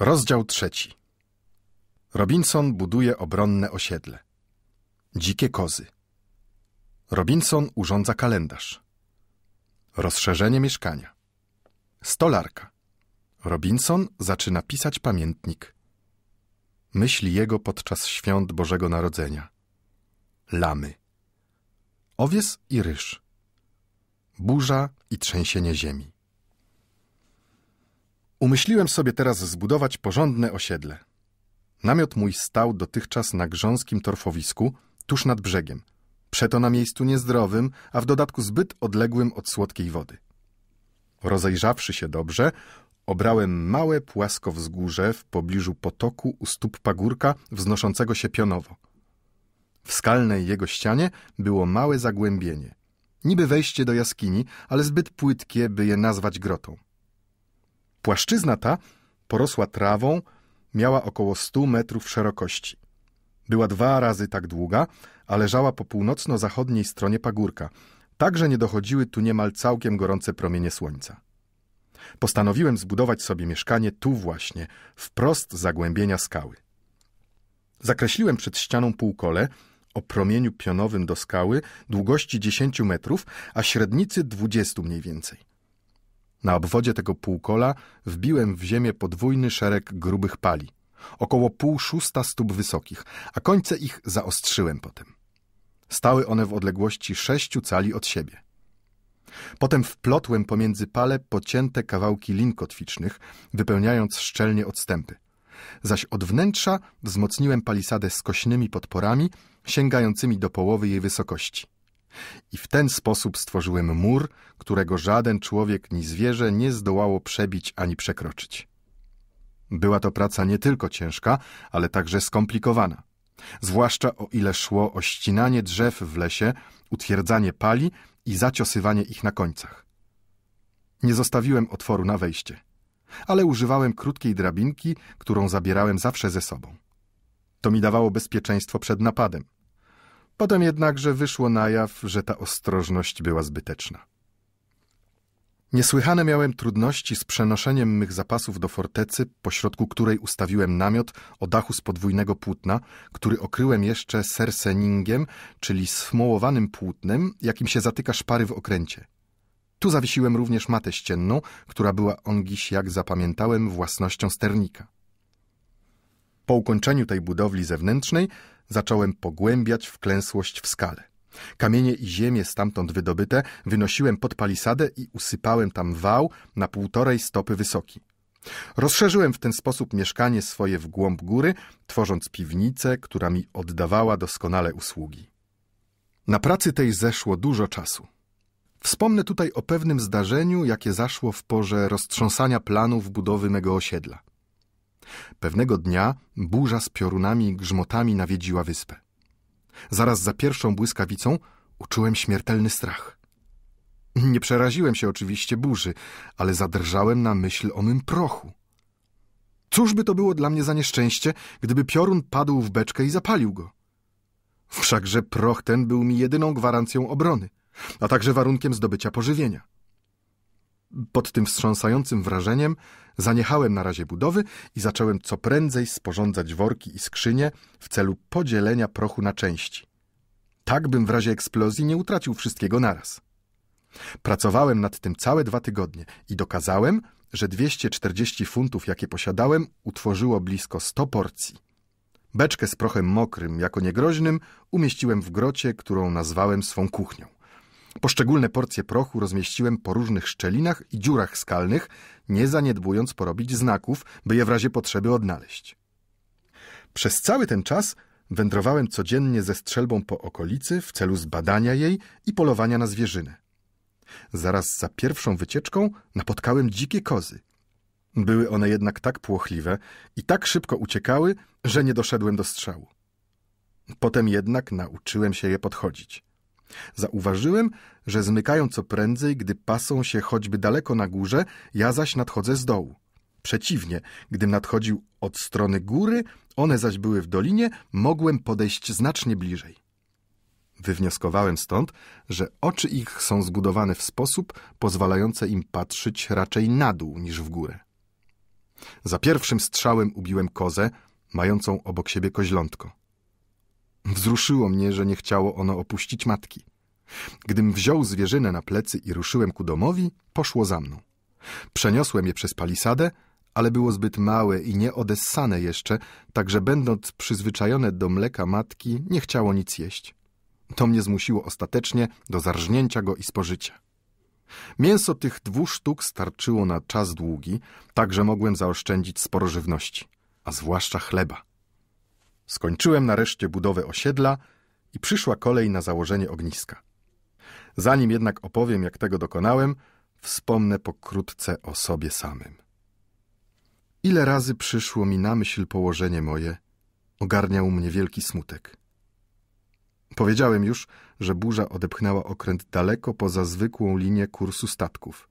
Rozdział trzeci. Robinson buduje obronne osiedle. Dzikie kozy. Robinson urządza kalendarz. Rozszerzenie mieszkania. Stolarka. Robinson zaczyna pisać pamiętnik. Myśli jego podczas świąt Bożego Narodzenia. Lamy. Owies i ryż. Burza i trzęsienie ziemi. Umyśliłem sobie teraz zbudować porządne osiedle. Namiot mój stał dotychczas na grząskim torfowisku, tuż nad brzegiem. Przeto na miejscu niezdrowym, a w dodatku zbyt odległym od słodkiej wody. Rozejrzawszy się dobrze, obrałem małe płasko wzgórze w pobliżu potoku u stóp pagórka wznoszącego się pionowo. W skalnej jego ścianie było małe zagłębienie. Niby wejście do jaskini, ale zbyt płytkie, by je nazwać grotą. Płaszczyzna ta porosła trawą, miała około 100 metrów szerokości. Była dwa razy tak długa, a leżała po północno-zachodniej stronie pagórka, tak że nie dochodziły tu niemal całkiem gorące promienie słońca. Postanowiłem zbudować sobie mieszkanie tu właśnie, wprost zagłębienia skały. Zakreśliłem przed ścianą półkole o promieniu pionowym do skały długości 10 metrów, a średnicy 20 mniej więcej. Na obwodzie tego półkola wbiłem w ziemię podwójny szereg grubych pali, około pół szósta stóp wysokich, a końce ich zaostrzyłem potem. Stały one w odległości sześciu cali od siebie. Potem wplotłem pomiędzy pale pocięte kawałki lin kotwicznych, wypełniając szczelnie odstępy. Zaś od wnętrza wzmocniłem palisadę skośnymi podporami, sięgającymi do połowy jej wysokości. I w ten sposób stworzyłem mur, którego żaden człowiek ni zwierzę nie zdołało przebić ani przekroczyć. Była to praca nie tylko ciężka, ale także skomplikowana. Zwłaszcza o ile szło o ścinanie drzew w lesie, utwierdzanie pali i zaciosywanie ich na końcach. Nie zostawiłem otworu na wejście, ale używałem krótkiej drabinki, którą zabierałem zawsze ze sobą. To mi dawało bezpieczeństwo przed napadem. Potem jednakże wyszło na jaw, że ta ostrożność była zbyteczna. Niesłychane miałem trudności z przenoszeniem mych zapasów do fortecy, pośrodku której ustawiłem namiot o dachu z podwójnego płótna, który okryłem jeszcze serseningiem, czyli smołowanym płótnem, jakim się zatyka szpary w okręcie. Tu zawiesiłem również matę ścienną, która była ongiś, jak zapamiętałem, własnością sternika. Po ukończeniu tej budowli zewnętrznej zacząłem pogłębiać wklęsłość w skale. Kamienie i ziemię stamtąd wydobyte wynosiłem pod palisadę i usypałem tam wał na półtorej stopy wysoki. Rozszerzyłem w ten sposób mieszkanie swoje w głąb góry, tworząc piwnicę, która mi oddawała doskonale usługi. Na pracy tej zeszło dużo czasu. Wspomnę tutaj o pewnym zdarzeniu, jakie zaszło w porze roztrząsania planów budowy mego osiedla. Pewnego dnia burza z piorunami i grzmotami nawiedziła wyspę. Zaraz za pierwszą błyskawicą uczułem śmiertelny strach. Nie przeraziłem się oczywiście burzy, ale zadrżałem na myśl o mym prochu. Cóż by to było dla mnie za nieszczęście, gdyby piorun padł w beczkę i zapalił go? Wszakże proch ten był mi jedyną gwarancją obrony, a także warunkiem zdobycia pożywienia. Pod tym wstrząsającym wrażeniem zaniechałem na razie budowy i zacząłem co prędzej sporządzać worki i skrzynie w celu podzielenia prochu na części. Tak bym w razie eksplozji nie utracił wszystkiego naraz. Pracowałem nad tym całe dwa tygodnie i dokazałem, że 240 funtów, jakie posiadałem, utworzyło blisko 100 porcji. Beczkę z prochem mokrym, jako niegroźnym, umieściłem w grocie, którą nazwałem swą kuchnią. Poszczególne porcje prochu rozmieściłem po różnych szczelinach i dziurach skalnych, nie zaniedbując porobić znaków, by je w razie potrzeby odnaleźć. Przez cały ten czas wędrowałem codziennie ze strzelbą po okolicy w celu zbadania jej i polowania na zwierzynę. Zaraz za pierwszą wycieczką napotkałem dzikie kozy. Były one jednak tak płochliwe i tak szybko uciekały, że nie doszedłem do strzału. Potem jednak nauczyłem się je podchodzić. Zauważyłem, że zmykają co prędzej, gdy pasą się choćby daleko na górze, ja zaś nadchodzę z dołu. Przeciwnie, gdym nadchodził od strony góry, one zaś były w dolinie, mogłem podejść znacznie bliżej. Wywnioskowałem stąd, że oczy ich są zbudowane w sposób pozwalający im patrzeć raczej na dół niż w górę. Za pierwszym strzałem ubiłem kozę, mającą obok siebie koźlątko. Wzruszyło mnie, że nie chciało ono opuścić matki. Gdym wziął zwierzynę na plecy i ruszyłem ku domowi, poszło za mną. Przeniosłem je przez palisadę, ale było zbyt małe i nieodessane jeszcze, tak że będąc przyzwyczajone do mleka matki, nie chciało nic jeść. To mnie zmusiło ostatecznie do zarżnięcia go i spożycia. Mięso tych dwóch sztuk starczyło na czas długi, tak że mogłem zaoszczędzić sporo żywności, a zwłaszcza chleba. Skończyłem nareszcie budowę osiedla i przyszła kolej na założenie ogniska. Zanim jednak opowiem, jak tego dokonałem, wspomnę pokrótce o sobie samym. Ile razy przyszło mi na myśl położenie moje, ogarniał mnie wielki smutek. Powiedziałem już, że burza odepchnęła okręt daleko poza zwykłą linię kursu statków.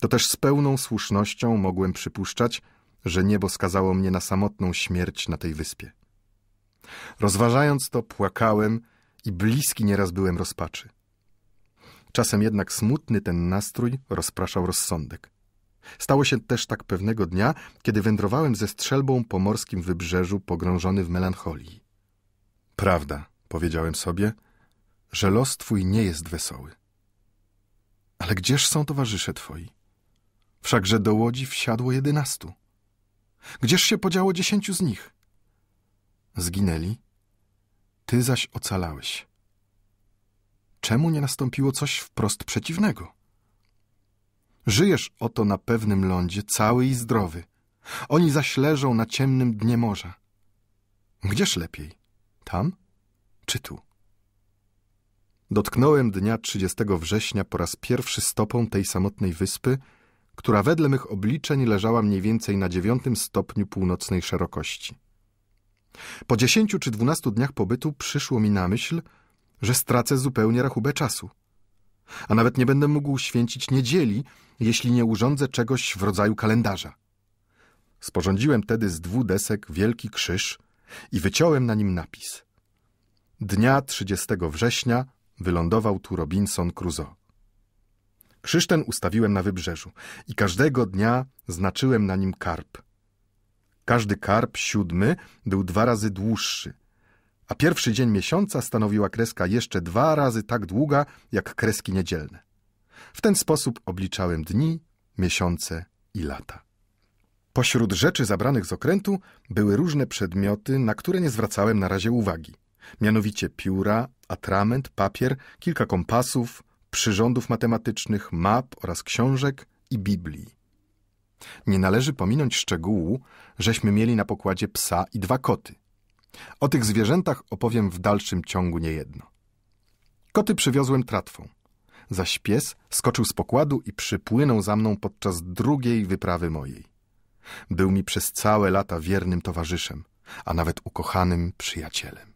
To też z pełną słusznością mogłem przypuszczać, że niebo skazało mnie na samotną śmierć na tej wyspie. Rozważając to, płakałem i bliski nieraz byłem rozpaczy. Czasem jednak smutny ten nastrój rozpraszał rozsądek. Stało się też tak pewnego dnia, kiedy wędrowałem ze strzelbą po morskim wybrzeżu pogrążony w melancholii. Prawda, powiedziałem sobie, że los twój nie jest wesoły. Ale gdzież są towarzysze twoi? Wszakże do łodzi wsiadło jedenastu. Gdzież się podziało dziesięciu z nich? zginęli, ty zaś ocalałeś. Czemu nie nastąpiło coś wprost przeciwnego? Żyjesz oto na pewnym lądzie, cały i zdrowy. Oni zaś leżą na ciemnym dnie morza. Gdzież lepiej? Tam czy tu? Dotknąłem dnia 30 września po raz pierwszy stopą tej samotnej wyspy, która wedle mych obliczeń leżała mniej więcej na dziewiątym stopniu północnej szerokości. Po dziesięciu czy dwunastu dniach pobytu przyszło mi na myśl, że stracę zupełnie rachubę czasu. A nawet nie będę mógł święcić niedzieli, jeśli nie urządzę czegoś w rodzaju kalendarza. Sporządziłem tedy z dwóch desek wielki krzyż i wyciąłem na nim napis. Dnia 30 września wylądował tu Robinson Crusoe. Krzyż ten ustawiłem na wybrzeżu i każdego dnia znaczyłem na nim karp – każdy karp siódmy był dwa razy dłuższy, a pierwszy dzień miesiąca stanowiła kreska jeszcze dwa razy tak długa, jak kreski niedzielne. W ten sposób obliczałem dni, miesiące i lata. Pośród rzeczy zabranych z okrętu były różne przedmioty, na które nie zwracałem na razie uwagi. Mianowicie pióra, atrament, papier, kilka kompasów, przyrządów matematycznych, map oraz książek i Biblii. Nie należy pominąć szczegółu, żeśmy mieli na pokładzie psa i dwa koty. O tych zwierzętach opowiem w dalszym ciągu niejedno. Koty przywiozłem tratwą, zaś pies skoczył z pokładu i przypłynął za mną podczas drugiej wyprawy mojej. Był mi przez całe lata wiernym towarzyszem, a nawet ukochanym przyjacielem.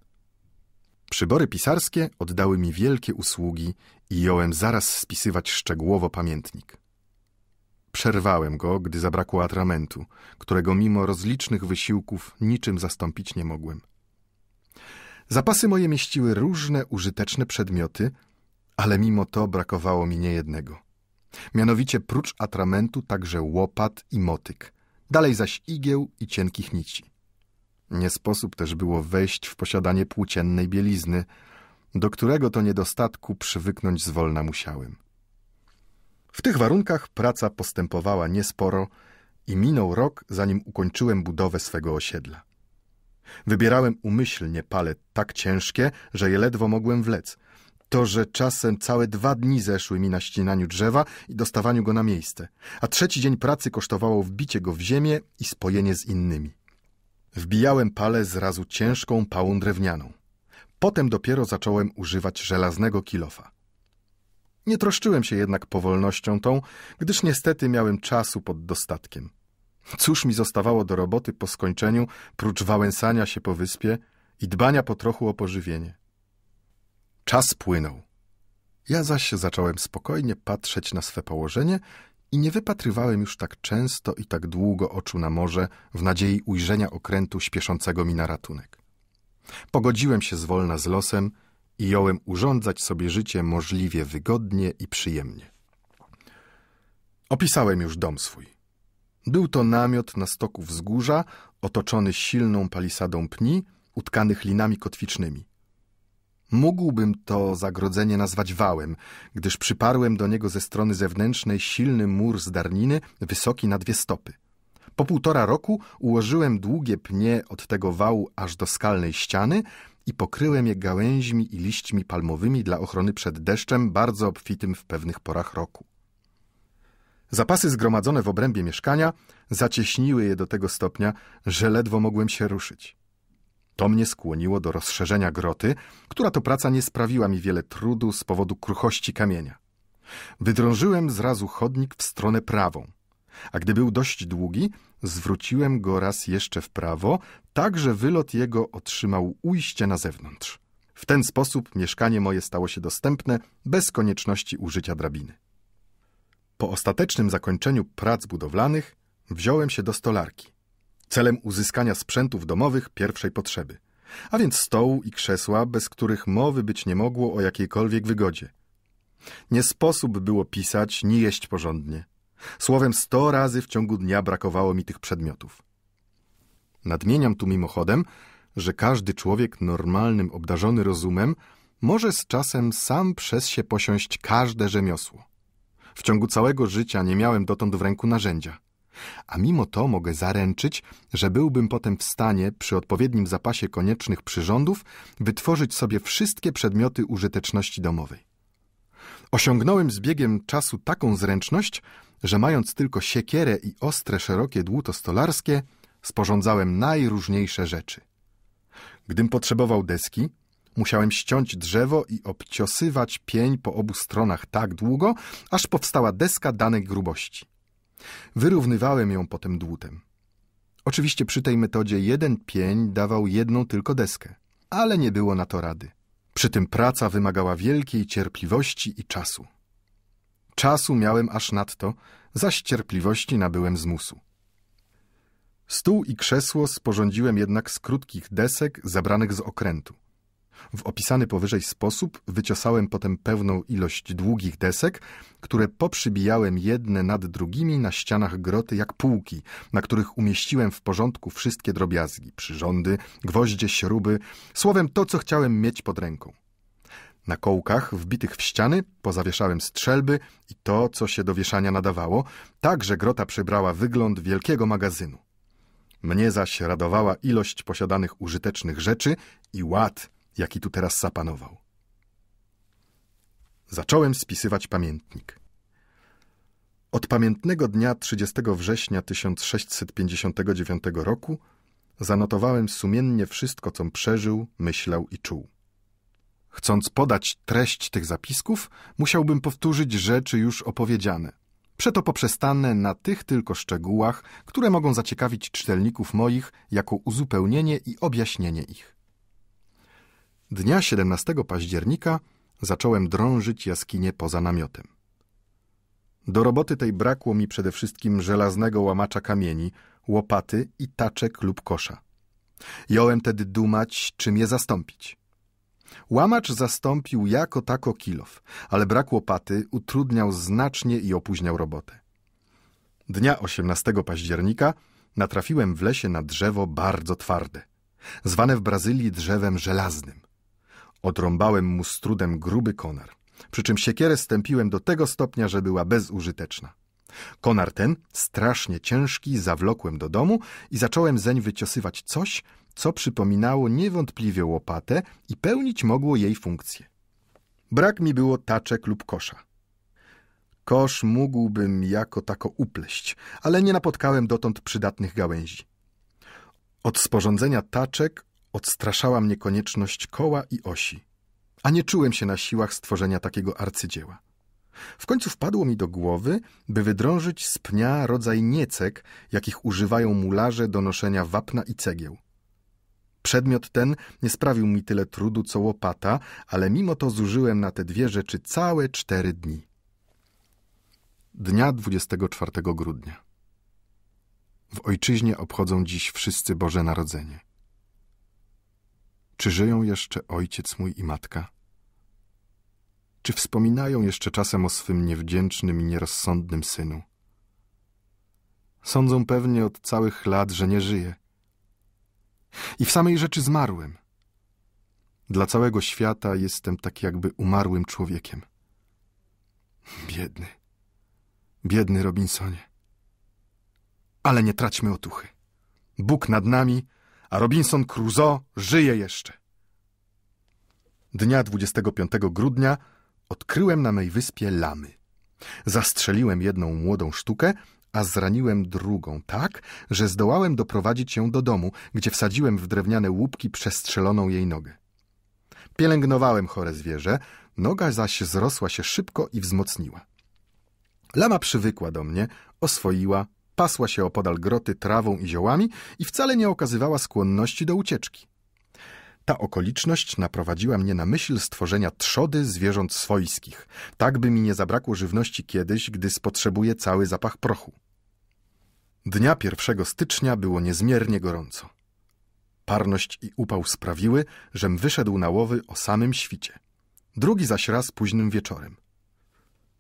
Przybory pisarskie oddały mi wielkie usługi i jąłem zaraz spisywać szczegółowo pamiętnik. Przerwałem go, gdy zabrakło atramentu, którego mimo rozlicznych wysiłków niczym zastąpić nie mogłem. Zapasy moje mieściły różne użyteczne przedmioty, ale mimo to brakowało mi niejednego. Mianowicie prócz atramentu także łopat i motyk, dalej zaś igieł i cienkich nici. Nie sposób też było wejść w posiadanie płóciennej bielizny, do którego to niedostatku przywyknąć zwolna musiałem. W tych warunkach praca postępowała niesporo i minął rok, zanim ukończyłem budowę swego osiedla. Wybierałem umyślnie pale tak ciężkie, że je ledwo mogłem wlec. To, że czasem całe dwa dni zeszły mi na ścinaniu drzewa i dostawaniu go na miejsce, a trzeci dzień pracy kosztowało wbicie go w ziemię i spojenie z innymi. Wbijałem pale z razu ciężką pałą drewnianą. Potem dopiero zacząłem używać żelaznego kilofa. Nie troszczyłem się jednak powolnością tą, gdyż niestety miałem czasu pod dostatkiem. Cóż mi zostawało do roboty po skończeniu, prócz wałęsania się po wyspie i dbania po trochu o pożywienie? Czas płynął. Ja zaś zacząłem spokojnie patrzeć na swe położenie i nie wypatrywałem już tak często i tak długo oczu na morze w nadziei ujrzenia okrętu śpieszącego mi na ratunek. Pogodziłem się zwolna z losem – i jąłem urządzać sobie życie możliwie wygodnie i przyjemnie. Opisałem już dom swój. Był to namiot na stoku wzgórza, otoczony silną palisadą pni, utkanych linami kotwicznymi. Mógłbym to zagrodzenie nazwać wałem, gdyż przyparłem do niego ze strony zewnętrznej silny mur z darniny, wysoki na dwie stopy. Po półtora roku ułożyłem długie pnie od tego wału aż do skalnej ściany, i pokryłem je gałęźmi i liśćmi palmowymi dla ochrony przed deszczem, bardzo obfitym w pewnych porach roku. Zapasy zgromadzone w obrębie mieszkania zacieśniły je do tego stopnia, że ledwo mogłem się ruszyć. To mnie skłoniło do rozszerzenia groty, która to praca nie sprawiła mi wiele trudu z powodu kruchości kamienia. Wydrążyłem zrazu chodnik w stronę prawą a gdy był dość długi, zwróciłem go raz jeszcze w prawo, tak że wylot jego otrzymał ujście na zewnątrz. W ten sposób mieszkanie moje stało się dostępne bez konieczności użycia drabiny. Po ostatecznym zakończeniu prac budowlanych wziąłem się do stolarki, celem uzyskania sprzętów domowych pierwszej potrzeby, a więc stołu i krzesła, bez których mowy być nie mogło o jakiejkolwiek wygodzie. Nie sposób było pisać ni jeść porządnie. Słowem, sto razy w ciągu dnia brakowało mi tych przedmiotów. Nadmieniam tu mimochodem, że każdy człowiek normalnym, obdarzony rozumem, może z czasem sam przez się posiąść każde rzemiosło. W ciągu całego życia nie miałem dotąd w ręku narzędzia. A mimo to mogę zaręczyć, że byłbym potem w stanie, przy odpowiednim zapasie koniecznych przyrządów, wytworzyć sobie wszystkie przedmioty użyteczności domowej. Osiągnąłem z biegiem czasu taką zręczność, że mając tylko siekierę i ostre, szerokie dłuto stolarskie, sporządzałem najróżniejsze rzeczy. Gdym potrzebował deski, musiałem ściąć drzewo i obciosywać pień po obu stronach tak długo, aż powstała deska danej grubości. Wyrównywałem ją potem dłutem. Oczywiście przy tej metodzie jeden pień dawał jedną tylko deskę, ale nie było na to rady. Przy tym praca wymagała wielkiej cierpliwości i czasu. Czasu miałem aż nadto, zaś cierpliwości nabyłem zmusu. Stół i krzesło sporządziłem jednak z krótkich desek zabranych z okrętu. W opisany powyżej sposób wyciosałem potem pewną ilość długich desek, które poprzybijałem jedne nad drugimi na ścianach groty jak półki, na których umieściłem w porządku wszystkie drobiazgi, przyrządy, gwoździe, śruby, słowem to, co chciałem mieć pod ręką. Na kołkach wbitych w ściany pozawieszałem strzelby i to, co się do wieszania nadawało, tak, że grota przybrała wygląd wielkiego magazynu. Mnie zaś radowała ilość posiadanych użytecznych rzeczy i ład – jaki tu teraz zapanował. Zacząłem spisywać pamiętnik. Od pamiętnego dnia 30 września 1659 roku zanotowałem sumiennie wszystko, co przeżył, myślał i czuł. Chcąc podać treść tych zapisków, musiałbym powtórzyć rzeczy już opowiedziane. Przeto poprzestanę na tych tylko szczegółach, które mogą zaciekawić czytelników moich jako uzupełnienie i objaśnienie ich. Dnia 17 października zacząłem drążyć jaskinie poza namiotem. Do roboty tej brakło mi przede wszystkim żelaznego łamacza kamieni, łopaty i taczek lub kosza. Jąłem tedy dumać, czym je zastąpić. Łamacz zastąpił jako tako kilof, ale brak łopaty utrudniał znacznie i opóźniał robotę. Dnia 18 października natrafiłem w lesie na drzewo bardzo twarde, zwane w Brazylii drzewem żelaznym. Odrąbałem mu z trudem gruby konar, przy czym siekierę stępiłem do tego stopnia, że była bezużyteczna. Konar ten, strasznie ciężki, zawlokłem do domu i zacząłem zeń wyciosywać coś, co przypominało niewątpliwie łopatę i pełnić mogło jej funkcję. Brak mi było taczek lub kosza. Kosz mógłbym jako tako upleść, ale nie napotkałem dotąd przydatnych gałęzi. Od sporządzenia taczek odstraszała mnie konieczność koła i osi, a nie czułem się na siłach stworzenia takiego arcydzieła. W końcu wpadło mi do głowy, by wydrążyć z pnia rodzaj niecek, jakich używają mularze do noszenia wapna i cegieł. Przedmiot ten nie sprawił mi tyle trudu co łopata, ale mimo to zużyłem na te dwie rzeczy całe cztery dni. Dnia 24 grudnia. W ojczyźnie obchodzą dziś wszyscy Boże Narodzenie. Czy żyją jeszcze ojciec mój i matka? Czy wspominają jeszcze czasem o swym niewdzięcznym i nierozsądnym synu? Sądzą pewnie od całych lat, że nie żyje. I w samej rzeczy zmarłem. Dla całego świata jestem tak jakby umarłym człowiekiem. Biedny, biedny Robinsonie. Ale nie traćmy otuchy. Bóg nad nami, a Robinson Crusoe żyje jeszcze. Dnia 25 grudnia odkryłem na mej wyspie lamy. Zastrzeliłem jedną młodą sztukę, a zraniłem drugą tak, że zdołałem doprowadzić ją do domu, gdzie wsadziłem w drewniane łupki przestrzeloną jej nogę. Pielęgnowałem chore zwierzę, noga zaś zrosła się szybko i wzmocniła. Lama przywykła do mnie, oswoiła, pasła się opodal groty trawą i ziołami i wcale nie okazywała skłonności do ucieczki. Ta okoliczność naprowadziła mnie na myśl stworzenia trzody zwierząt swojskich, tak by mi nie zabrakło żywności kiedyś, gdy spotrzebuje cały zapach prochu. Dnia 1 stycznia było niezmiernie gorąco. Parność i upał sprawiły, żem wyszedł na łowy o samym świcie. Drugi zaś raz późnym wieczorem.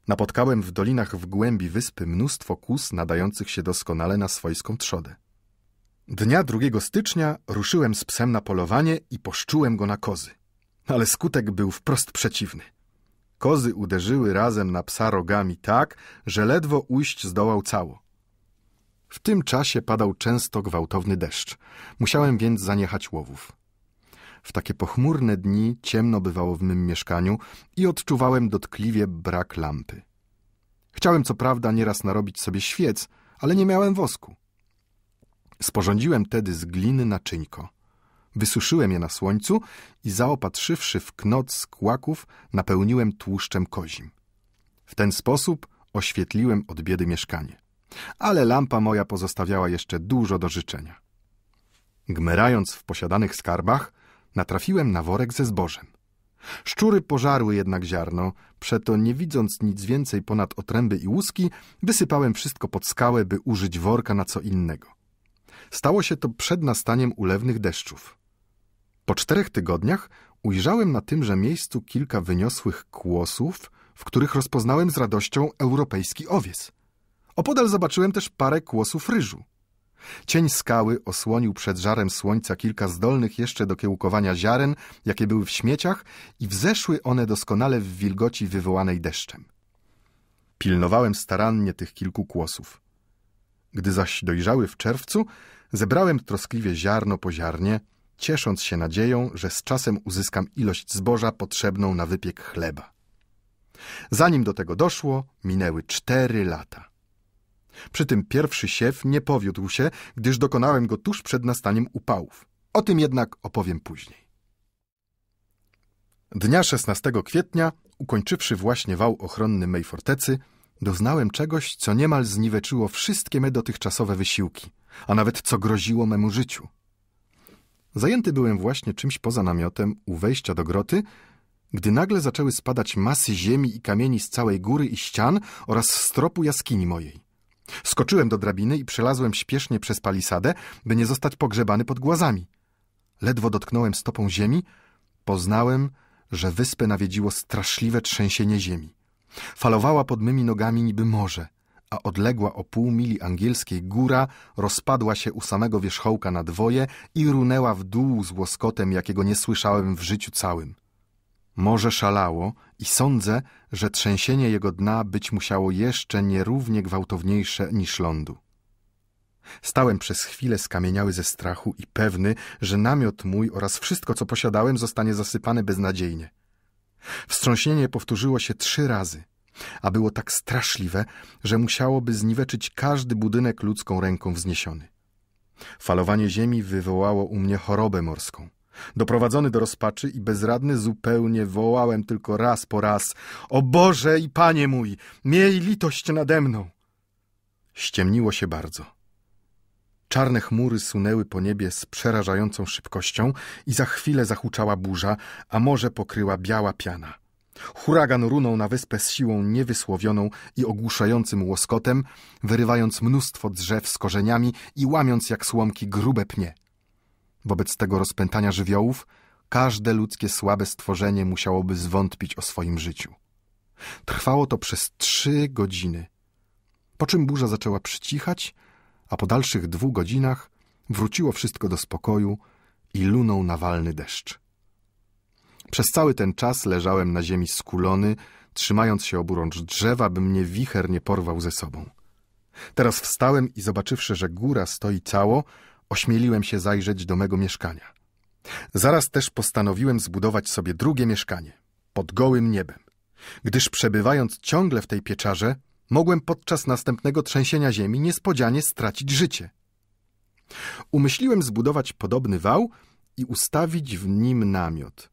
Napotkałem w dolinach w głębi wyspy mnóstwo kus nadających się doskonale na swojską trzodę. Dnia 2 stycznia ruszyłem z psem na polowanie i poszczułem go na kozy. Ale skutek był wprost przeciwny. Kozy uderzyły razem na psa rogami tak, że ledwo ujść zdołał cało. W tym czasie padał często gwałtowny deszcz. Musiałem więc zaniechać łowów. W takie pochmurne dni ciemno bywało w mym mieszkaniu i odczuwałem dotkliwie brak lampy. Chciałem co prawda nieraz narobić sobie świec, ale nie miałem wosku. Sporządziłem tedy z gliny naczyńko. Wysuszyłem je na słońcu i zaopatrzywszy w knot z kłaków, napełniłem tłuszczem kozim. W ten sposób oświetliłem od biedy mieszkanie. Ale lampa moja pozostawiała jeszcze dużo do życzenia. Gmerając w posiadanych skarbach, natrafiłem na worek ze zbożem. Szczury pożarły jednak ziarno, przeto nie widząc nic więcej ponad otręby i łuski, wysypałem wszystko pod skałę, by użyć worka na co innego. Stało się to przed nastaniem ulewnych deszczów. Po czterech tygodniach ujrzałem na tymże miejscu kilka wyniosłych kłosów, w których rozpoznałem z radością europejski owiec. Opodal zobaczyłem też parę kłosów ryżu. Cień skały osłonił przed żarem słońca kilka zdolnych jeszcze do kiełkowania ziaren, jakie były w śmieciach i wzeszły one doskonale w wilgoci wywołanej deszczem. Pilnowałem starannie tych kilku kłosów. Gdy zaś dojrzały w czerwcu, zebrałem troskliwie ziarno po ziarnie, ciesząc się nadzieją, że z czasem uzyskam ilość zboża potrzebną na wypiek chleba. Zanim do tego doszło, minęły cztery lata. Przy tym pierwszy siew nie powiódł się, gdyż dokonałem go tuż przed nastaniem upałów. O tym jednak opowiem później. Dnia 16 kwietnia, ukończywszy właśnie wał ochronny mej fortecy, doznałem czegoś, co niemal zniweczyło wszystkie me dotychczasowe wysiłki, a nawet co groziło memu życiu. Zajęty byłem właśnie czymś poza namiotem u wejścia do groty, gdy nagle zaczęły spadać masy ziemi i kamieni z całej góry i ścian oraz stropu jaskini mojej. Skoczyłem do drabiny i przelazłem śpiesznie przez palisadę, by nie zostać pogrzebany pod głazami. Ledwo dotknąłem stopą ziemi, poznałem, że wyspę nawiedziło straszliwe trzęsienie ziemi. Falowała pod mymi nogami niby morze, a odległa o pół mili angielskiej góra rozpadła się u samego wierzchołka na dwoje i runęła w dół z łoskotem, jakiego nie słyszałem w życiu całym. Morze szalało i sądzę, że trzęsienie jego dna być musiało jeszcze nierównie gwałtowniejsze niż lądu. Stałem przez chwilę skamieniały ze strachu i pewny, że namiot mój oraz wszystko, co posiadałem, zostanie zasypane beznadziejnie. Wstrząśnienie powtórzyło się trzy razy, a było tak straszliwe, że musiałoby zniweczyć każdy budynek ludzką ręką wzniesiony. Falowanie ziemi wywołało u mnie chorobę morską. Doprowadzony do rozpaczy i bezradny zupełnie wołałem tylko raz po raz: O Boże i Panie mój, miej litość nade mną! Ściemniło się bardzo. Czarne chmury sunęły po niebie z przerażającą szybkością i za chwilę zahuczała burza, a morze pokryła biała piana. Huragan runął na wyspę z siłą niewysłowioną i ogłuszającym łoskotem, wyrywając mnóstwo drzew z korzeniami i łamiąc jak słomki grube pnie. Wobec tego rozpętania żywiołów każde ludzkie słabe stworzenie musiałoby zwątpić o swoim życiu. Trwało to przez trzy godziny, po czym burza zaczęła przycichać, a po dalszych dwóch godzinach wróciło wszystko do spokoju i lunął nawalny deszcz. Przez cały ten czas leżałem na ziemi skulony, trzymając się oburącz drzewa, by mnie wicher nie porwał ze sobą. Teraz wstałem i zobaczywszy, że góra stoi cało, ośmieliłem się zajrzeć do mego mieszkania. Zaraz też postanowiłem zbudować sobie drugie mieszkanie, pod gołym niebem, gdyż przebywając ciągle w tej pieczarze, mogłem podczas następnego trzęsienia ziemi niespodzianie stracić życie. Umyśliłem zbudować podobny wał i ustawić w nim namiot.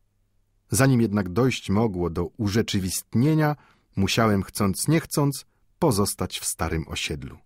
Zanim jednak dojść mogło do urzeczywistnienia, musiałem chcąc nie chcąc pozostać w starym osiedlu.